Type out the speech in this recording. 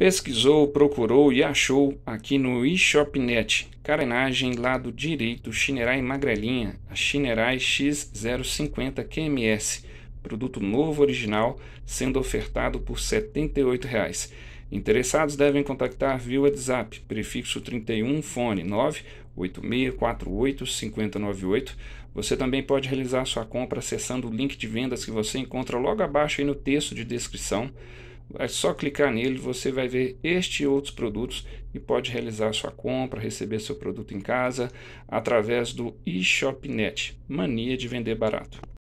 Pesquisou, procurou e achou aqui no eShopNet. Carenagem lado direito, chinerai magrelinha, a chinerai X050 QMS. Produto novo original, sendo ofertado por R$ 78,00. Interessados devem contactar via WhatsApp, prefixo 31, fone 986485098. Você também pode realizar sua compra acessando o link de vendas que você encontra logo abaixo aí no texto de descrição. É só clicar nele, você vai ver este e outros produtos e pode realizar sua compra, receber seu produto em casa através do eShopNet. Mania de vender barato.